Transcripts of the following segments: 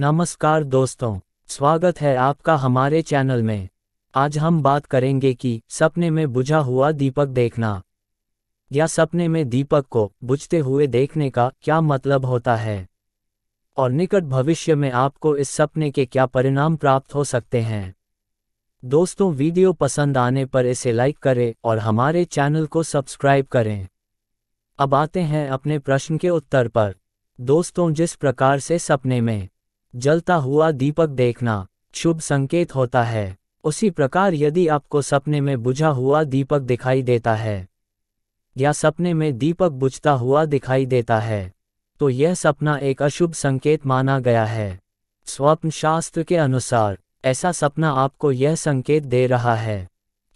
नमस्कार दोस्तों स्वागत है आपका हमारे चैनल में आज हम बात करेंगे कि सपने में बुझा हुआ दीपक देखना या सपने में दीपक को बुझते हुए देखने का क्या मतलब होता है और निकट भविष्य में आपको इस सपने के क्या परिणाम प्राप्त हो सकते हैं दोस्तों वीडियो पसंद आने पर इसे लाइक करें और हमारे चैनल को सब्सक्राइब करें अब आते हैं अपने प्रश्न के उत्तर पर दोस्तों जिस प्रकार से सपने में जलता हुआ दीपक देखना शुभ संकेत होता है उसी प्रकार यदि आपको सपने में बुझा हुआ दीपक दिखाई देता है या सपने में दीपक बुझता हुआ दिखाई देता है तो यह सपना एक अशुभ संकेत माना गया है स्वप्न शास्त्र के अनुसार ऐसा सपना आपको यह संकेत दे रहा है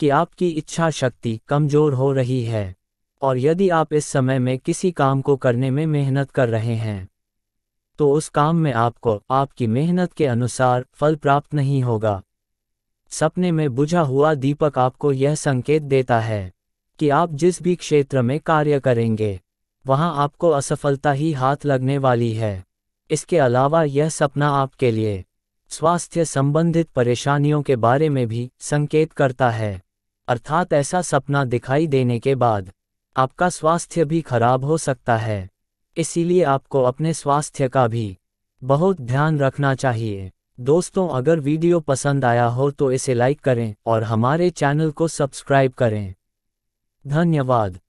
कि आपकी इच्छा शक्ति कमजोर हो रही है और यदि आप इस समय में किसी काम को करने में मेहनत कर रहे हैं तो उस काम में आपको आपकी मेहनत के अनुसार फल प्राप्त नहीं होगा सपने में बुझा हुआ दीपक आपको यह संकेत देता है कि आप जिस भी क्षेत्र में कार्य करेंगे वहां आपको असफलता ही हाथ लगने वाली है इसके अलावा यह सपना आपके लिए स्वास्थ्य संबंधित परेशानियों के बारे में भी संकेत करता है अर्थात ऐसा सपना दिखाई देने के बाद आपका स्वास्थ्य भी खराब हो सकता है इसीलिए आपको अपने स्वास्थ्य का भी बहुत ध्यान रखना चाहिए दोस्तों अगर वीडियो पसंद आया हो तो इसे लाइक करें और हमारे चैनल को सब्सक्राइब करें धन्यवाद